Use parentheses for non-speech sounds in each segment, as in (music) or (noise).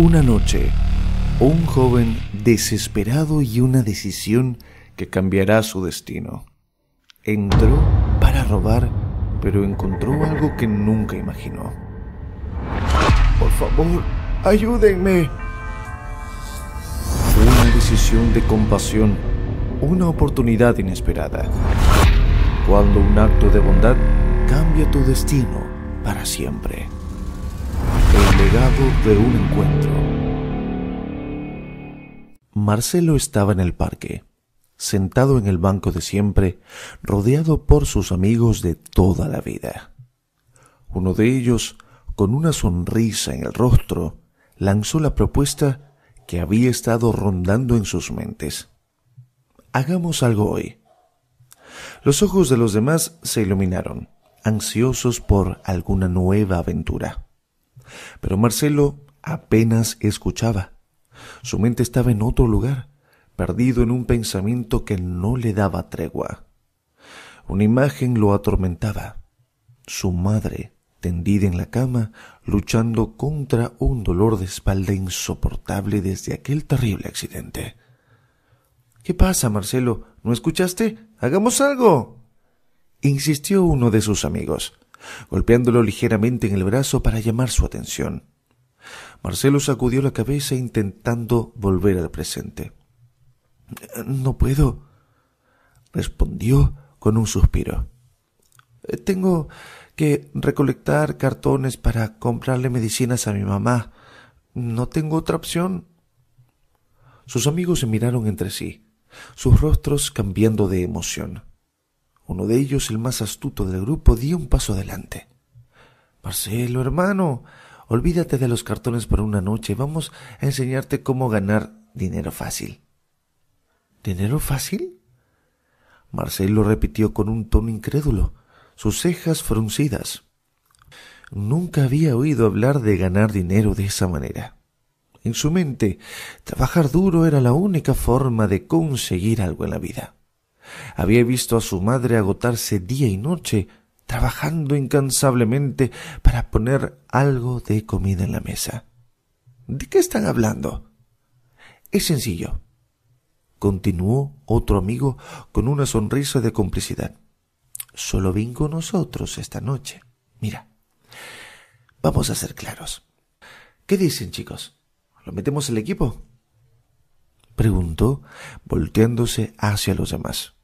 Una noche, un joven desesperado y una decisión que cambiará su destino. Entró para robar, pero encontró algo que nunca imaginó. Por favor, ayúdenme. Fue una decisión de compasión, una oportunidad inesperada. Cuando un acto de bondad cambia tu destino para siempre de un encuentro. Marcelo estaba en el parque, sentado en el banco de siempre, rodeado por sus amigos de toda la vida. Uno de ellos, con una sonrisa en el rostro, lanzó la propuesta que había estado rondando en sus mentes. Hagamos algo hoy. Los ojos de los demás se iluminaron, ansiosos por alguna nueva aventura. Pero Marcelo apenas escuchaba. Su mente estaba en otro lugar, perdido en un pensamiento que no le daba tregua. Una imagen lo atormentaba. Su madre, tendida en la cama, luchando contra un dolor de espalda insoportable desde aquel terrible accidente. ¿Qué pasa, Marcelo? ¿No escuchaste? ¡Hagamos algo! insistió uno de sus amigos golpeándolo ligeramente en el brazo para llamar su atención. Marcelo sacudió la cabeza intentando volver al presente. No puedo, respondió con un suspiro. Tengo que recolectar cartones para comprarle medicinas a mi mamá. No tengo otra opción. Sus amigos se miraron entre sí, sus rostros cambiando de emoción. Uno de ellos, el más astuto del grupo, dio un paso adelante. Marcelo, hermano, olvídate de los cartones por una noche. Vamos a enseñarte cómo ganar dinero fácil. ¿Dinero fácil? Marcelo repitió con un tono incrédulo, sus cejas fruncidas. Nunca había oído hablar de ganar dinero de esa manera. En su mente, trabajar duro era la única forma de conseguir algo en la vida. Había visto a su madre agotarse día y noche, trabajando incansablemente para poner algo de comida en la mesa. ¿De qué están hablando? Es sencillo, continuó otro amigo con una sonrisa de complicidad. Solo vin con nosotros esta noche. Mira, vamos a ser claros. ¿Qué dicen, chicos? ¿Lo metemos el equipo? preguntó, volteándose hacia los demás.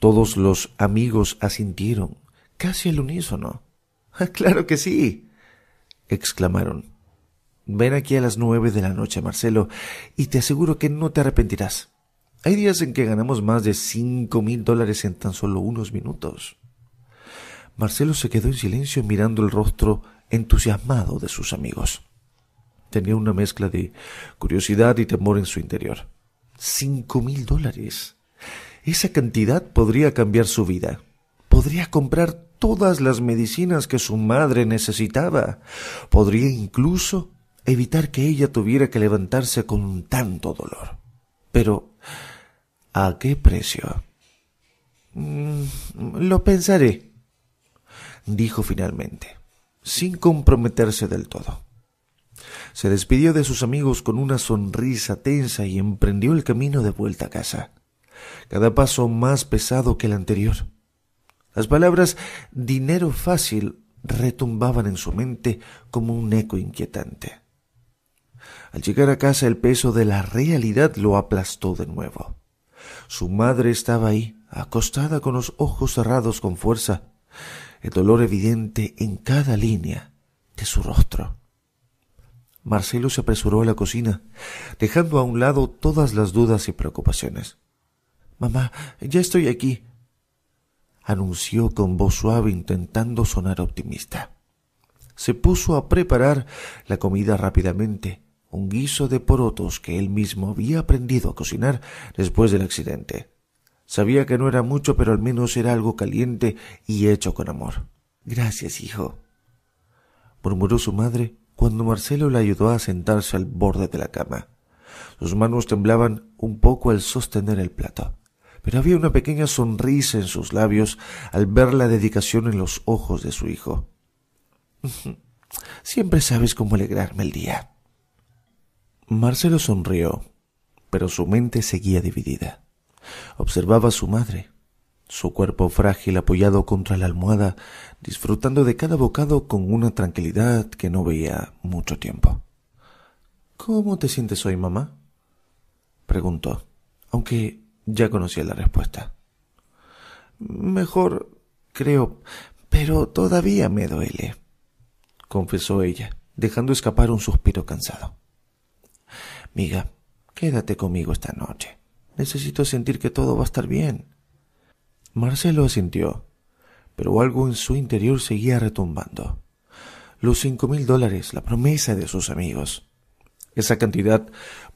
Todos los amigos asintieron, casi al unísono. Ah, claro que sí. exclamaron. Ven aquí a las nueve de la noche, Marcelo, y te aseguro que no te arrepentirás. Hay días en que ganamos más de cinco mil dólares en tan solo unos minutos. Marcelo se quedó en silencio mirando el rostro entusiasmado de sus amigos. Tenía una mezcla de curiosidad y temor en su interior. Cinco mil dólares. Esa cantidad podría cambiar su vida. Podría comprar todas las medicinas que su madre necesitaba. Podría incluso evitar que ella tuviera que levantarse con tanto dolor. Pero, ¿a qué precio? Mm, lo pensaré, dijo finalmente, sin comprometerse del todo. Se despidió de sus amigos con una sonrisa tensa y emprendió el camino de vuelta a casa cada paso más pesado que el anterior. Las palabras dinero fácil retumbaban en su mente como un eco inquietante. Al llegar a casa el peso de la realidad lo aplastó de nuevo. Su madre estaba ahí, acostada con los ojos cerrados con fuerza, el dolor evidente en cada línea de su rostro. Marcelo se apresuró a la cocina, dejando a un lado todas las dudas y preocupaciones. Mamá, ya estoy aquí, anunció con voz suave intentando sonar optimista. Se puso a preparar la comida rápidamente, un guiso de porotos que él mismo había aprendido a cocinar después del accidente. Sabía que no era mucho, pero al menos era algo caliente y hecho con amor. Gracias, hijo, murmuró su madre cuando Marcelo la ayudó a sentarse al borde de la cama. Sus manos temblaban un poco al sostener el plato pero había una pequeña sonrisa en sus labios al ver la dedicación en los ojos de su hijo. (laughs) Siempre sabes cómo alegrarme el día. Marcelo sonrió, pero su mente seguía dividida. Observaba a su madre, su cuerpo frágil apoyado contra la almohada, disfrutando de cada bocado con una tranquilidad que no veía mucho tiempo. ¿Cómo te sientes hoy, mamá? preguntó, aunque ya conocía la respuesta. Mejor, creo, pero todavía me duele, confesó ella, dejando escapar un suspiro cansado. Miga, quédate conmigo esta noche. Necesito sentir que todo va a estar bien. Marcelo asintió, pero algo en su interior seguía retumbando. Los cinco mil dólares, la promesa de sus amigos. Esa cantidad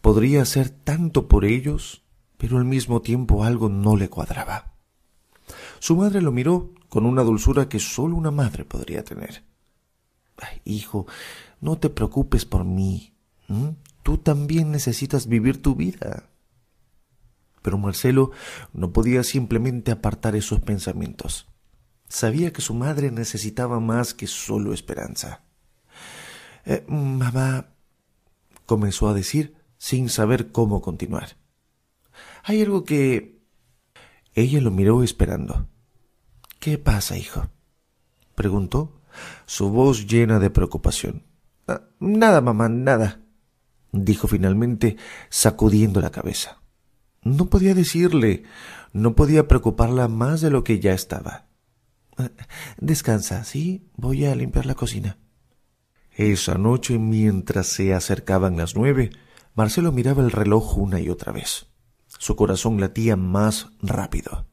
podría ser tanto por ellos pero al mismo tiempo algo no le cuadraba. Su madre lo miró con una dulzura que sólo una madre podría tener. hijo, no te preocupes por mí. Tú también necesitas vivir tu vida. Pero Marcelo no podía simplemente apartar esos pensamientos. Sabía que su madre necesitaba más que solo esperanza. Eh, mamá, comenzó a decir sin saber cómo continuar. Hay algo que... Ella lo miró esperando. ¿Qué pasa, hijo? preguntó, su voz llena de preocupación. Ah, nada, mamá, nada, dijo finalmente, sacudiendo la cabeza. No podía decirle, no podía preocuparla más de lo que ya estaba. Ah, descansa, sí, voy a limpiar la cocina. Esa noche, mientras se acercaban las nueve, Marcelo miraba el reloj una y otra vez. Su corazón latía más rápido.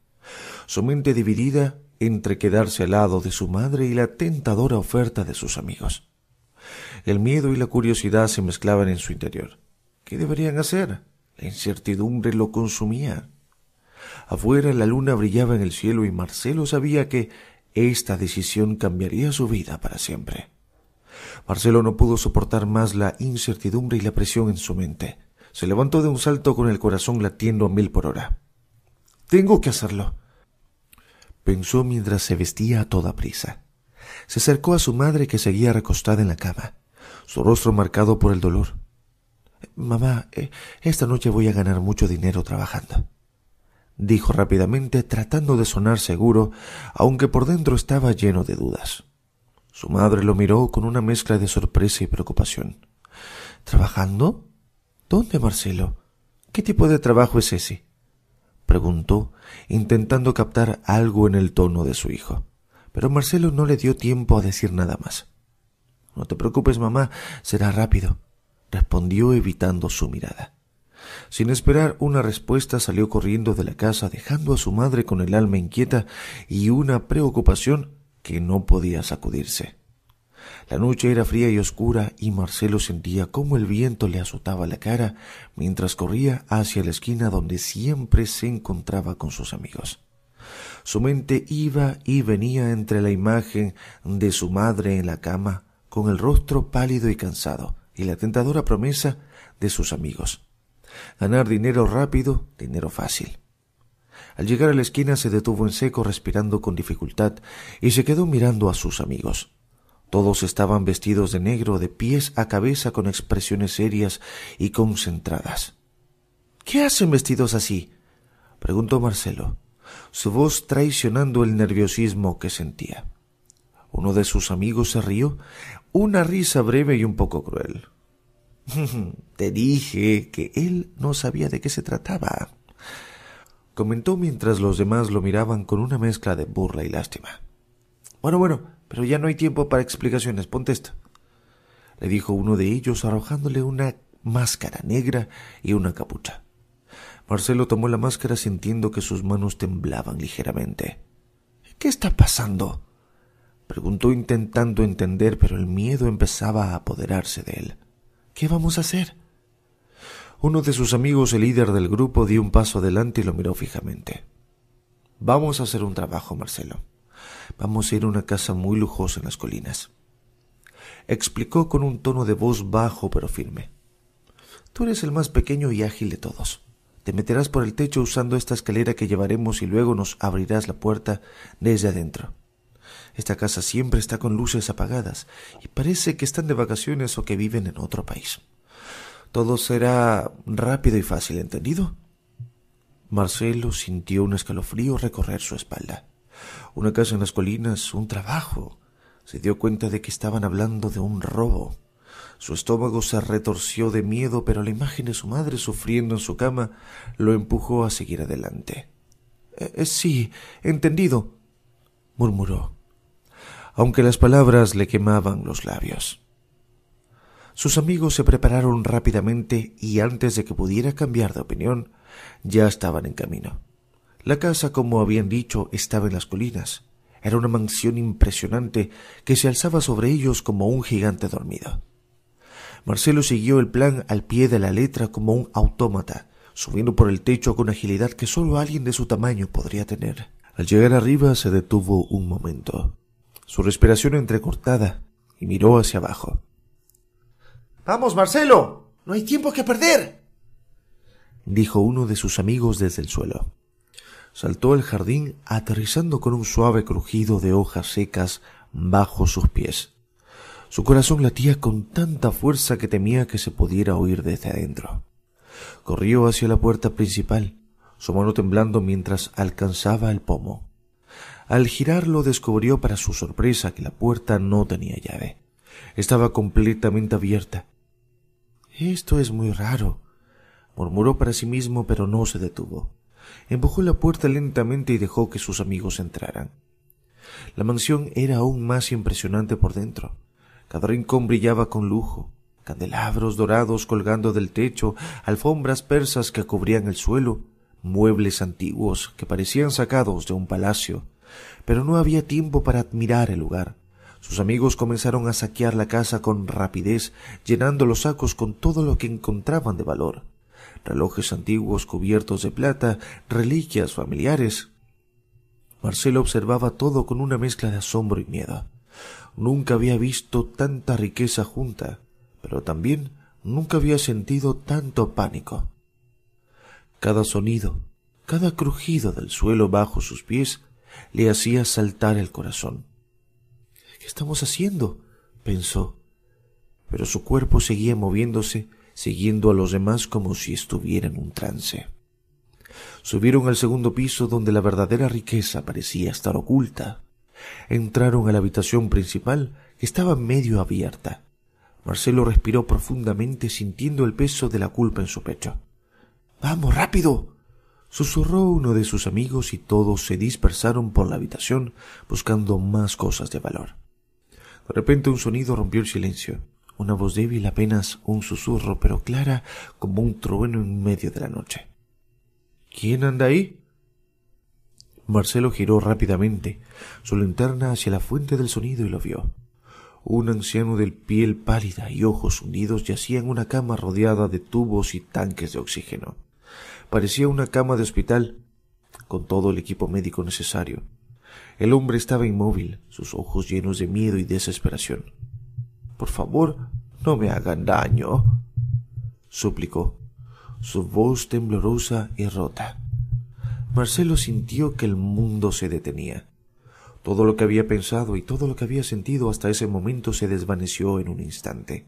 Su mente dividida entre quedarse al lado de su madre y la tentadora oferta de sus amigos. El miedo y la curiosidad se mezclaban en su interior. ¿Qué deberían hacer? La incertidumbre lo consumía. Afuera la luna brillaba en el cielo y Marcelo sabía que esta decisión cambiaría su vida para siempre. Marcelo no pudo soportar más la incertidumbre y la presión en su mente. Se levantó de un salto con el corazón latiendo a mil por hora. Tengo que hacerlo. Pensó mientras se vestía a toda prisa. Se acercó a su madre que seguía recostada en la cama, su rostro marcado por el dolor. Mamá, eh, esta noche voy a ganar mucho dinero trabajando dijo rápidamente, tratando de sonar seguro, aunque por dentro estaba lleno de dudas. Su madre lo miró con una mezcla de sorpresa y preocupación. ¿Trabajando? ¿Dónde, Marcelo? ¿Qué tipo de trabajo es ese? preguntó, intentando captar algo en el tono de su hijo. Pero Marcelo no le dio tiempo a decir nada más. No te preocupes, mamá, será rápido, respondió evitando su mirada. Sin esperar una respuesta salió corriendo de la casa, dejando a su madre con el alma inquieta y una preocupación que no podía sacudirse. La noche era fría y oscura y Marcelo sentía cómo el viento le azotaba la cara mientras corría hacia la esquina donde siempre se encontraba con sus amigos. Su mente iba y venía entre la imagen de su madre en la cama, con el rostro pálido y cansado, y la tentadora promesa de sus amigos. Ganar dinero rápido, dinero fácil. Al llegar a la esquina se detuvo en seco respirando con dificultad y se quedó mirando a sus amigos. Todos estaban vestidos de negro, de pies a cabeza, con expresiones serias y concentradas. ¿Qué hacen vestidos así? preguntó Marcelo, su voz traicionando el nerviosismo que sentía. Uno de sus amigos se rió, una risa breve y un poco cruel. (laughs) Te dije que él no sabía de qué se trataba, comentó mientras los demás lo miraban con una mezcla de burla y lástima. Bueno, bueno, pero ya no hay tiempo para explicaciones, ponte Le dijo uno de ellos, arrojándole una máscara negra y una capucha. Marcelo tomó la máscara sintiendo que sus manos temblaban ligeramente. ¿Qué está pasando? preguntó intentando entender, pero el miedo empezaba a apoderarse de él. ¿Qué vamos a hacer? Uno de sus amigos, el líder del grupo, dio un paso adelante y lo miró fijamente. Vamos a hacer un trabajo, Marcelo. Vamos a ir a una casa muy lujosa en las colinas. Explicó con un tono de voz bajo pero firme. Tú eres el más pequeño y ágil de todos. Te meterás por el techo usando esta escalera que llevaremos y luego nos abrirás la puerta desde adentro. Esta casa siempre está con luces apagadas y parece que están de vacaciones o que viven en otro país. Todo será rápido y fácil, ¿entendido? Marcelo sintió un escalofrío recorrer su espalda una casa en las colinas, un trabajo. Se dio cuenta de que estaban hablando de un robo. Su estómago se retorció de miedo, pero la imagen de su madre sufriendo en su cama lo empujó a seguir adelante. Eh, eh, sí, entendido, murmuró, aunque las palabras le quemaban los labios. Sus amigos se prepararon rápidamente y antes de que pudiera cambiar de opinión, ya estaban en camino. La casa, como habían dicho, estaba en las colinas. Era una mansión impresionante que se alzaba sobre ellos como un gigante dormido. Marcelo siguió el plan al pie de la letra como un autómata, subiendo por el techo con agilidad que solo alguien de su tamaño podría tener. Al llegar arriba se detuvo un momento, su respiración entrecortada, y miró hacia abajo. Vamos, Marcelo. No hay tiempo que perder. dijo uno de sus amigos desde el suelo saltó al jardín aterrizando con un suave crujido de hojas secas bajo sus pies. Su corazón latía con tanta fuerza que temía que se pudiera oír desde adentro. Corrió hacia la puerta principal, su mano temblando mientras alcanzaba el pomo. Al girarlo descubrió para su sorpresa que la puerta no tenía llave. Estaba completamente abierta. Esto es muy raro, murmuró para sí mismo, pero no se detuvo empujó la puerta lentamente y dejó que sus amigos entraran. La mansión era aún más impresionante por dentro. Cada rincón brillaba con lujo, candelabros dorados colgando del techo, alfombras persas que cubrían el suelo, muebles antiguos que parecían sacados de un palacio. Pero no había tiempo para admirar el lugar. Sus amigos comenzaron a saquear la casa con rapidez, llenando los sacos con todo lo que encontraban de valor relojes antiguos cubiertos de plata, reliquias familiares. Marcelo observaba todo con una mezcla de asombro y miedo. Nunca había visto tanta riqueza junta, pero también nunca había sentido tanto pánico. Cada sonido, cada crujido del suelo bajo sus pies le hacía saltar el corazón. ¿Qué estamos haciendo? pensó. Pero su cuerpo seguía moviéndose siguiendo a los demás como si estuviera en un trance. Subieron al segundo piso donde la verdadera riqueza parecía estar oculta. Entraron a la habitación principal que estaba medio abierta. Marcelo respiró profundamente sintiendo el peso de la culpa en su pecho. Vamos, rápido. susurró uno de sus amigos y todos se dispersaron por la habitación buscando más cosas de valor. De repente un sonido rompió el silencio una voz débil, apenas un susurro, pero clara como un trueno en medio de la noche. ¿Quién anda ahí? Marcelo giró rápidamente su linterna hacia la fuente del sonido y lo vio. Un anciano de piel pálida y ojos hundidos yacía en una cama rodeada de tubos y tanques de oxígeno. Parecía una cama de hospital, con todo el equipo médico necesario. El hombre estaba inmóvil, sus ojos llenos de miedo y desesperación. Por favor, no me hagan daño, suplicó, su voz temblorosa y rota. Marcelo sintió que el mundo se detenía. Todo lo que había pensado y todo lo que había sentido hasta ese momento se desvaneció en un instante.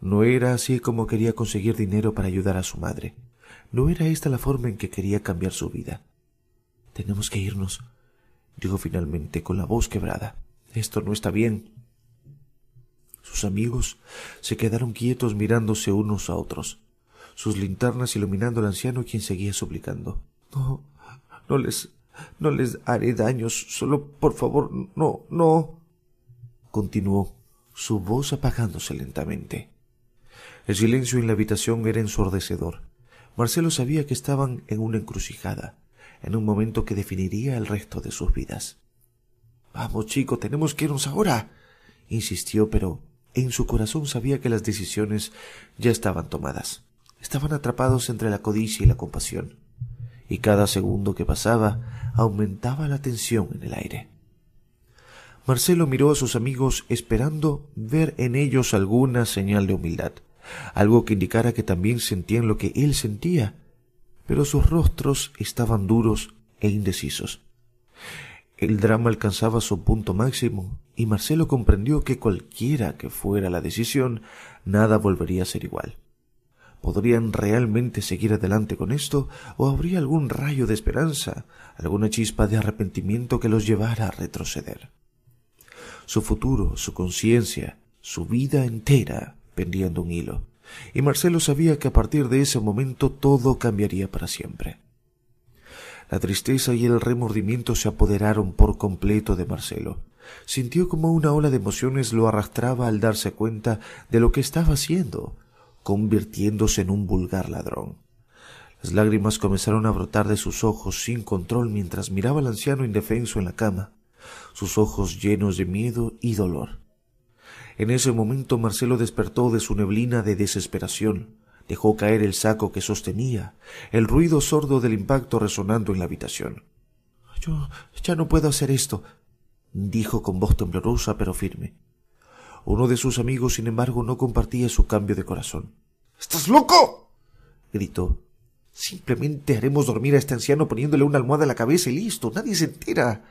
No era así como quería conseguir dinero para ayudar a su madre. No era esta la forma en que quería cambiar su vida. Tenemos que irnos, dijo finalmente con la voz quebrada. Esto no está bien. Sus amigos se quedaron quietos mirándose unos a otros, sus linternas iluminando al anciano quien seguía suplicando. No, no les, no les haré daños, solo por favor, no, no. Continuó, su voz apagándose lentamente. El silencio en la habitación era ensordecedor. Marcelo sabía que estaban en una encrucijada, en un momento que definiría el resto de sus vidas. Vamos, chico, tenemos que irnos ahora. insistió, pero en su corazón sabía que las decisiones ya estaban tomadas. Estaban atrapados entre la codicia y la compasión, y cada segundo que pasaba aumentaba la tensión en el aire. Marcelo miró a sus amigos esperando ver en ellos alguna señal de humildad, algo que indicara que también sentían lo que él sentía, pero sus rostros estaban duros e indecisos. El drama alcanzaba su punto máximo y Marcelo comprendió que cualquiera que fuera la decisión, nada volvería a ser igual. ¿Podrían realmente seguir adelante con esto? ¿O habría algún rayo de esperanza, alguna chispa de arrepentimiento que los llevara a retroceder? Su futuro, su conciencia, su vida entera pendían de un hilo, y Marcelo sabía que a partir de ese momento todo cambiaría para siempre. La tristeza y el remordimiento se apoderaron por completo de Marcelo. Sintió como una ola de emociones lo arrastraba al darse cuenta de lo que estaba haciendo, convirtiéndose en un vulgar ladrón. Las lágrimas comenzaron a brotar de sus ojos sin control mientras miraba al anciano indefenso en la cama, sus ojos llenos de miedo y dolor. En ese momento Marcelo despertó de su neblina de desesperación, dejó caer el saco que sostenía, el ruido sordo del impacto resonando en la habitación. Yo ya no puedo hacer esto, dijo con voz temblorosa pero firme. Uno de sus amigos, sin embargo, no compartía su cambio de corazón. ¿Estás loco? gritó. Simplemente haremos dormir a este anciano poniéndole una almohada a la cabeza y listo. Nadie se entera.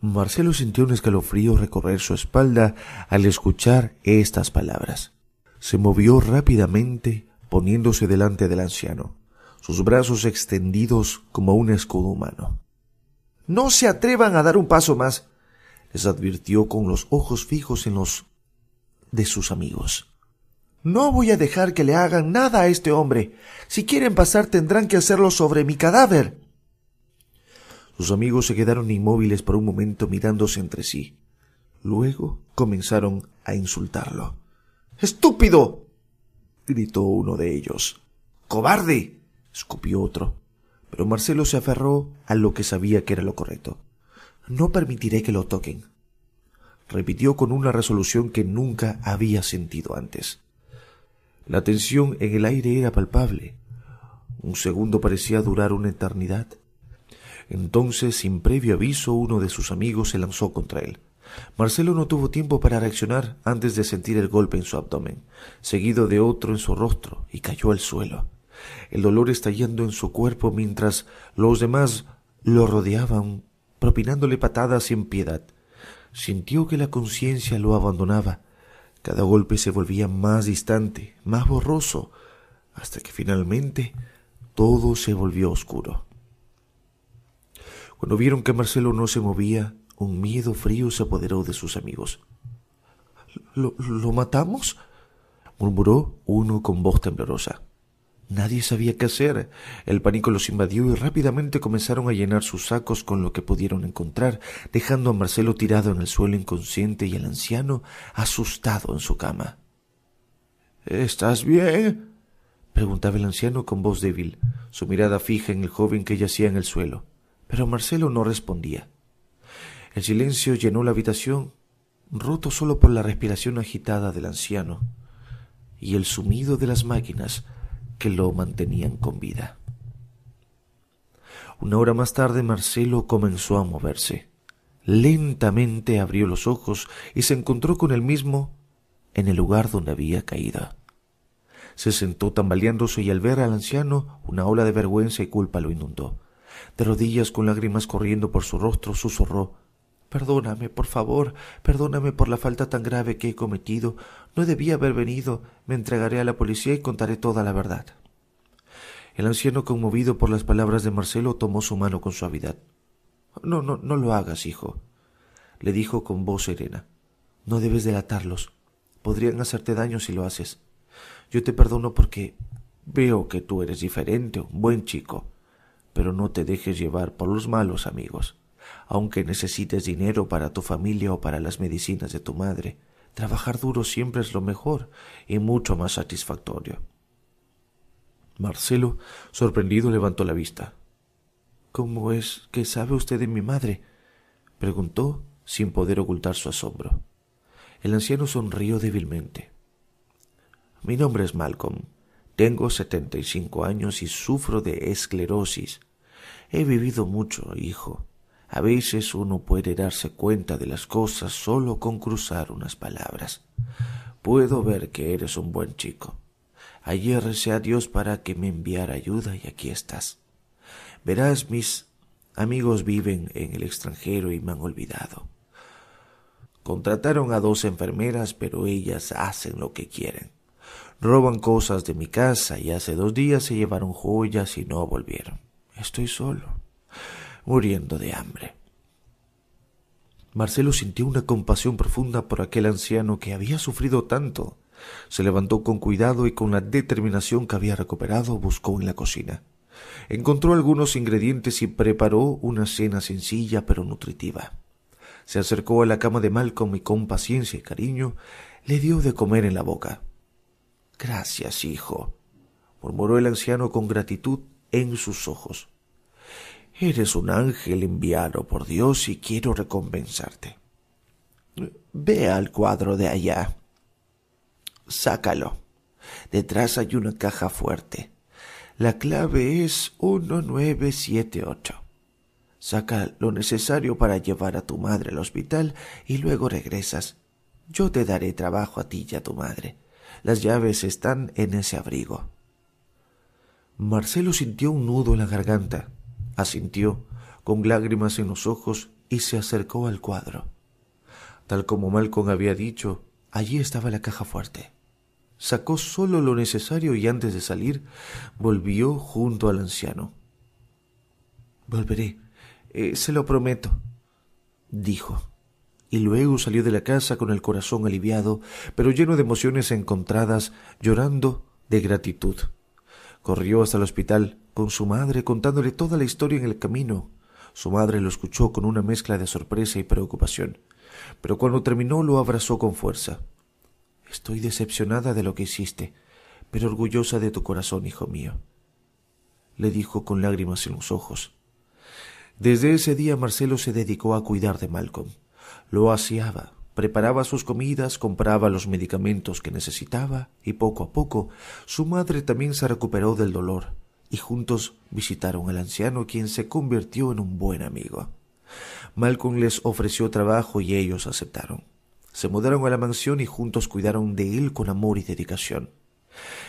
Marcelo sintió un escalofrío recorrer su espalda al escuchar estas palabras. Se movió rápidamente poniéndose delante del anciano, sus brazos extendidos como un escudo humano. No se atrevan a dar un paso más les advirtió con los ojos fijos en los de sus amigos. No voy a dejar que le hagan nada a este hombre. Si quieren pasar tendrán que hacerlo sobre mi cadáver. Sus amigos se quedaron inmóviles por un momento mirándose entre sí. Luego comenzaron a insultarlo. ¡Estúpido! gritó uno de ellos. ¡Cobarde! escupió otro. Pero Marcelo se aferró a lo que sabía que era lo correcto. No permitiré que lo toquen. Repitió con una resolución que nunca había sentido antes. La tensión en el aire era palpable. Un segundo parecía durar una eternidad. Entonces, sin previo aviso, uno de sus amigos se lanzó contra él. Marcelo no tuvo tiempo para reaccionar antes de sentir el golpe en su abdomen, seguido de otro en su rostro, y cayó al suelo, el dolor estallando en su cuerpo mientras los demás lo rodeaban propinándole patadas sin piedad. Sintió que la conciencia lo abandonaba. Cada golpe se volvía más distante, más borroso, hasta que finalmente todo se volvió oscuro. Cuando vieron que Marcelo no se movía, un miedo frío se apoderó de sus amigos. ¿Lo, lo matamos? murmuró uno con voz temblorosa. Nadie sabía qué hacer. El pánico los invadió y rápidamente comenzaron a llenar sus sacos con lo que pudieron encontrar, dejando a Marcelo tirado en el suelo inconsciente y al anciano asustado en su cama. ¿Estás bien? preguntaba el anciano con voz débil, su mirada fija en el joven que yacía en el suelo. Pero Marcelo no respondía. El silencio llenó la habitación, roto solo por la respiración agitada del anciano y el sumido de las máquinas que lo mantenían con vida. Una hora más tarde Marcelo comenzó a moverse. Lentamente abrió los ojos y se encontró con él mismo en el lugar donde había caído. Se sentó tambaleándose y al ver al anciano una ola de vergüenza y culpa lo inundó. De rodillas con lágrimas corriendo por su rostro, susurró Perdóname, por favor, perdóname por la falta tan grave que he cometido. No debía haber venido. Me entregaré a la policía y contaré toda la verdad. El anciano, conmovido por las palabras de Marcelo, tomó su mano con suavidad. No, no, no lo hagas, hijo, le dijo con voz serena. No debes delatarlos. Podrían hacerte daño si lo haces. Yo te perdono porque veo que tú eres diferente, un buen chico, pero no te dejes llevar por los malos amigos aunque necesites dinero para tu familia o para las medicinas de tu madre. Trabajar duro siempre es lo mejor y mucho más satisfactorio. Marcelo, sorprendido, levantó la vista. ¿Cómo es que sabe usted de mi madre? preguntó, sin poder ocultar su asombro. El anciano sonrió débilmente. Mi nombre es Malcolm. Tengo setenta y cinco años y sufro de esclerosis. He vivido mucho, hijo. A veces uno puede darse cuenta de las cosas solo con cruzar unas palabras. Puedo ver que eres un buen chico. Ayer recé a Dios para que me enviara ayuda y aquí estás. Verás, mis amigos viven en el extranjero y me han olvidado. Contrataron a dos enfermeras, pero ellas hacen lo que quieren. Roban cosas de mi casa y hace dos días se llevaron joyas y no volvieron. Estoy solo muriendo de hambre. Marcelo sintió una compasión profunda por aquel anciano que había sufrido tanto. Se levantó con cuidado y con la determinación que había recuperado buscó en la cocina. Encontró algunos ingredientes y preparó una cena sencilla pero nutritiva. Se acercó a la cama de Malcolm y con paciencia y cariño le dio de comer en la boca. Gracias, hijo, murmuró el anciano con gratitud en sus ojos. Eres un ángel enviado por Dios y quiero recompensarte. Ve al cuadro de allá. Sácalo. Detrás hay una caja fuerte. La clave es 1978. Saca lo necesario para llevar a tu madre al hospital y luego regresas. Yo te daré trabajo a ti y a tu madre. Las llaves están en ese abrigo. Marcelo sintió un nudo en la garganta. Asintió, con lágrimas en los ojos, y se acercó al cuadro. Tal como Malcolm había dicho, allí estaba la caja fuerte. Sacó solo lo necesario y antes de salir volvió junto al anciano. Volveré, eh, se lo prometo, dijo, y luego salió de la casa con el corazón aliviado, pero lleno de emociones encontradas, llorando de gratitud. Corrió hasta el hospital, con su madre contándole toda la historia en el camino. Su madre lo escuchó con una mezcla de sorpresa y preocupación, pero cuando terminó lo abrazó con fuerza. Estoy decepcionada de lo que hiciste, pero orgullosa de tu corazón, hijo mío, le dijo con lágrimas en los ojos. Desde ese día Marcelo se dedicó a cuidar de Malcolm. Lo aseaba, preparaba sus comidas, compraba los medicamentos que necesitaba y poco a poco su madre también se recuperó del dolor y juntos visitaron al anciano quien se convirtió en un buen amigo. Malcolm les ofreció trabajo y ellos aceptaron. Se mudaron a la mansión y juntos cuidaron de él con amor y dedicación.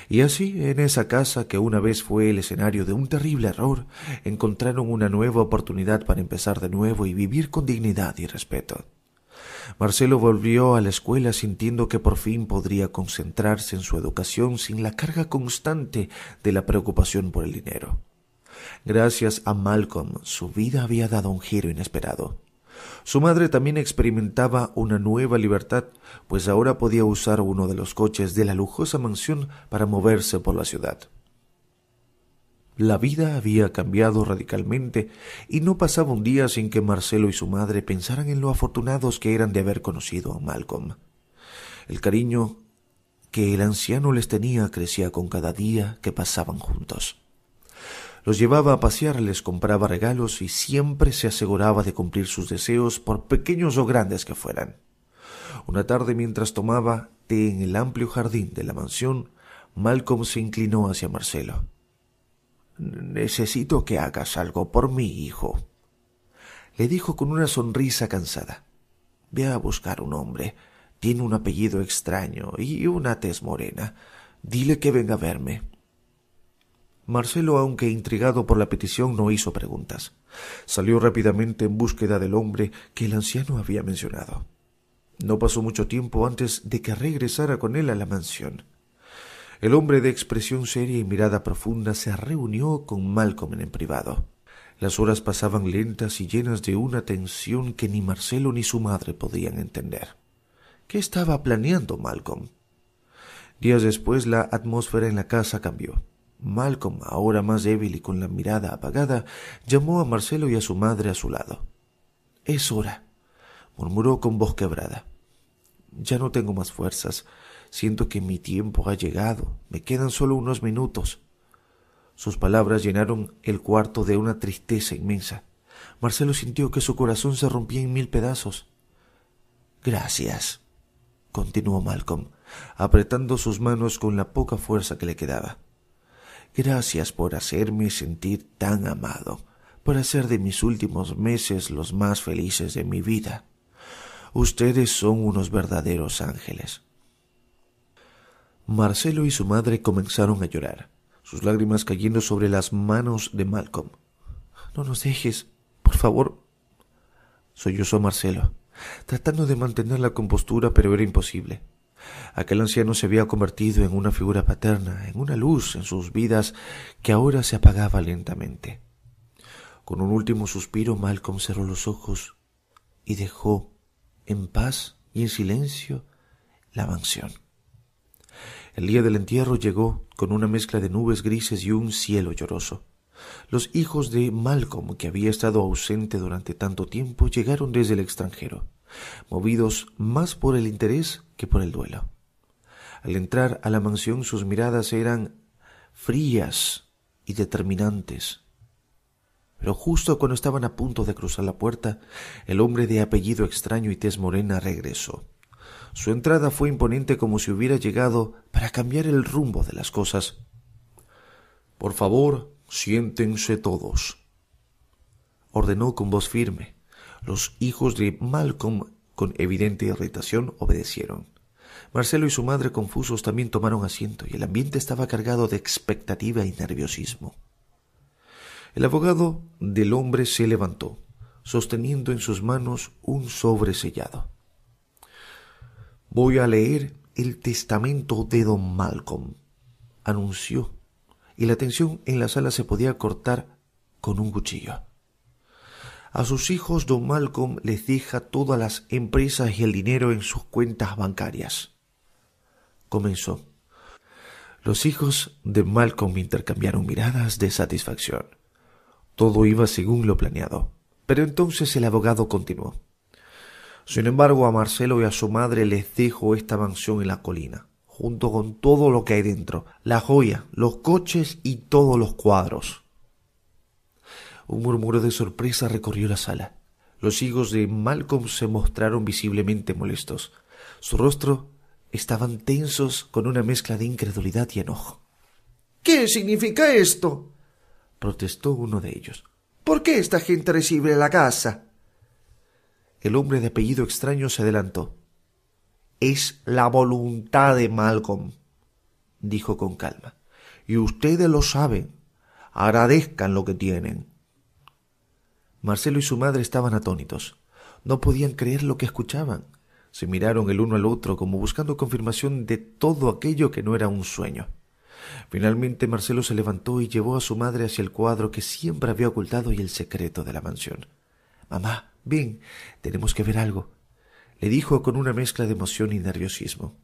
Y así, en esa casa que una vez fue el escenario de un terrible error, encontraron una nueva oportunidad para empezar de nuevo y vivir con dignidad y respeto. Marcelo volvió a la escuela sintiendo que por fin podría concentrarse en su educación sin la carga constante de la preocupación por el dinero. Gracias a Malcolm, su vida había dado un giro inesperado. Su madre también experimentaba una nueva libertad, pues ahora podía usar uno de los coches de la lujosa mansión para moverse por la ciudad. La vida había cambiado radicalmente y no pasaba un día sin que Marcelo y su madre pensaran en lo afortunados que eran de haber conocido a Malcolm. El cariño que el anciano les tenía crecía con cada día que pasaban juntos. Los llevaba a pasear, les compraba regalos y siempre se aseguraba de cumplir sus deseos por pequeños o grandes que fueran. Una tarde mientras tomaba té en el amplio jardín de la mansión, Malcolm se inclinó hacia Marcelo. Necesito que hagas algo por mi hijo. Le dijo con una sonrisa cansada. Ve a buscar un hombre. Tiene un apellido extraño y una tez morena. Dile que venga a verme. Marcelo, aunque intrigado por la petición, no hizo preguntas. Salió rápidamente en búsqueda del hombre que el anciano había mencionado. No pasó mucho tiempo antes de que regresara con él a la mansión. El hombre de expresión seria y mirada profunda se reunió con Malcolm en privado. Las horas pasaban lentas y llenas de una tensión que ni Marcelo ni su madre podían entender. ¿Qué estaba planeando Malcolm? Días después la atmósfera en la casa cambió. Malcolm, ahora más débil y con la mirada apagada, llamó a Marcelo y a su madre a su lado. Es hora, murmuró con voz quebrada. Ya no tengo más fuerzas. Siento que mi tiempo ha llegado. Me quedan solo unos minutos. Sus palabras llenaron el cuarto de una tristeza inmensa. Marcelo sintió que su corazón se rompía en mil pedazos. Gracias, continuó Malcolm, apretando sus manos con la poca fuerza que le quedaba. Gracias por hacerme sentir tan amado, por hacer de mis últimos meses los más felices de mi vida. Ustedes son unos verdaderos ángeles. Marcelo y su madre comenzaron a llorar, sus lágrimas cayendo sobre las manos de Malcolm. No nos dejes, por favor. Sollozó Marcelo, tratando de mantener la compostura, pero era imposible. Aquel anciano se había convertido en una figura paterna, en una luz en sus vidas que ahora se apagaba lentamente. Con un último suspiro, Malcolm cerró los ojos y dejó en paz y en silencio la mansión. El día del entierro llegó con una mezcla de nubes grises y un cielo lloroso. Los hijos de Malcolm, que había estado ausente durante tanto tiempo, llegaron desde el extranjero, movidos más por el interés que por el duelo. Al entrar a la mansión sus miradas eran frías y determinantes. Pero justo cuando estaban a punto de cruzar la puerta, el hombre de apellido extraño y tez morena regresó. Su entrada fue imponente como si hubiera llegado para cambiar el rumbo de las cosas. Por favor, siéntense todos, ordenó con voz firme. Los hijos de Malcolm, con evidente irritación, obedecieron. Marcelo y su madre, confusos, también tomaron asiento y el ambiente estaba cargado de expectativa y nerviosismo. El abogado del hombre se levantó, sosteniendo en sus manos un sobre sellado. Voy a leer el testamento de don Malcolm, anunció, y la atención en la sala se podía cortar con un cuchillo. A sus hijos don Malcolm les deja todas las empresas y el dinero en sus cuentas bancarias. Comenzó. Los hijos de Malcolm intercambiaron miradas de satisfacción. Todo iba según lo planeado. Pero entonces el abogado continuó. Sin embargo, a Marcelo y a su madre les dejo esta mansión en la colina, junto con todo lo que hay dentro, la joya, los coches y todos los cuadros. Un murmullo de sorpresa recorrió la sala. Los hijos de Malcolm se mostraron visiblemente molestos. Su rostro estaban tensos con una mezcla de incredulidad y enojo. ¿Qué significa esto? protestó uno de ellos. ¿Por qué esta gente recibe la casa? El hombre de apellido extraño se adelantó. Es la voluntad de Malcolm, dijo con calma. Y ustedes lo saben. Agradezcan lo que tienen. Marcelo y su madre estaban atónitos. No podían creer lo que escuchaban. Se miraron el uno al otro como buscando confirmación de todo aquello que no era un sueño. Finalmente Marcelo se levantó y llevó a su madre hacia el cuadro que siempre había ocultado y el secreto de la mansión. Mamá, bien, tenemos que ver algo, le dijo con una mezcla de emoción y nerviosismo.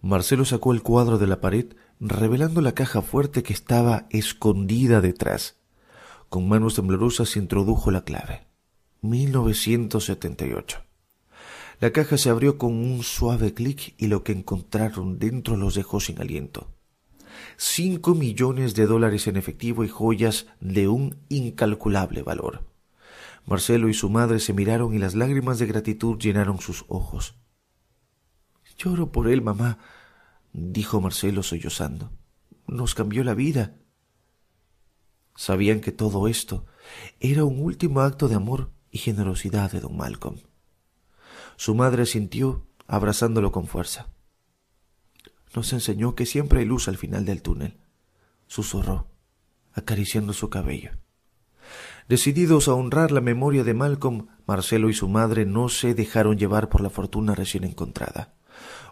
Marcelo sacó el cuadro de la pared, revelando la caja fuerte que estaba escondida detrás. Con manos temblorosas introdujo la clave. 1978. La caja se abrió con un suave clic y lo que encontraron dentro los dejó sin aliento. Cinco millones de dólares en efectivo y joyas de un incalculable valor. Marcelo y su madre se miraron y las lágrimas de gratitud llenaron sus ojos. Lloro por él, mamá, dijo Marcelo sollozando. Nos cambió la vida. Sabían que todo esto era un último acto de amor y generosidad de don Malcolm. Su madre sintió, abrazándolo con fuerza. Nos enseñó que siempre hay luz al final del túnel, susurró, acariciando su cabello. Decididos a honrar la memoria de Malcolm, Marcelo y su madre no se dejaron llevar por la fortuna recién encontrada.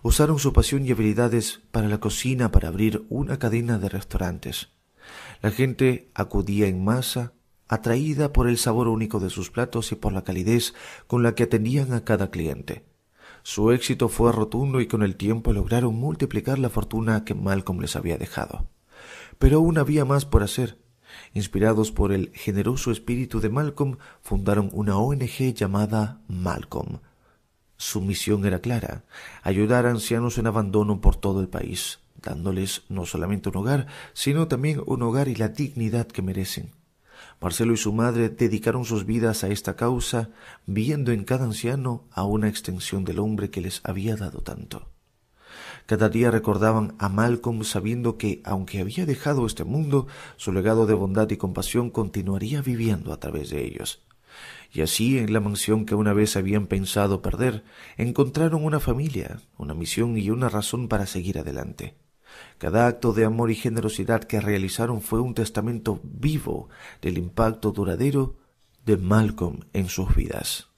Usaron su pasión y habilidades para la cocina para abrir una cadena de restaurantes. La gente acudía en masa, atraída por el sabor único de sus platos y por la calidez con la que atendían a cada cliente. Su éxito fue rotundo y con el tiempo lograron multiplicar la fortuna que Malcolm les había dejado. Pero aún había más por hacer inspirados por el generoso espíritu de Malcolm, fundaron una ONG llamada Malcolm. Su misión era clara, ayudar a ancianos en abandono por todo el país, dándoles no solamente un hogar, sino también un hogar y la dignidad que merecen. Marcelo y su madre dedicaron sus vidas a esta causa, viendo en cada anciano a una extensión del hombre que les había dado tanto. Cada día recordaban a Malcolm sabiendo que, aunque había dejado este mundo, su legado de bondad y compasión continuaría viviendo a través de ellos. Y así, en la mansión que una vez habían pensado perder, encontraron una familia, una misión y una razón para seguir adelante. Cada acto de amor y generosidad que realizaron fue un testamento vivo del impacto duradero de Malcolm en sus vidas.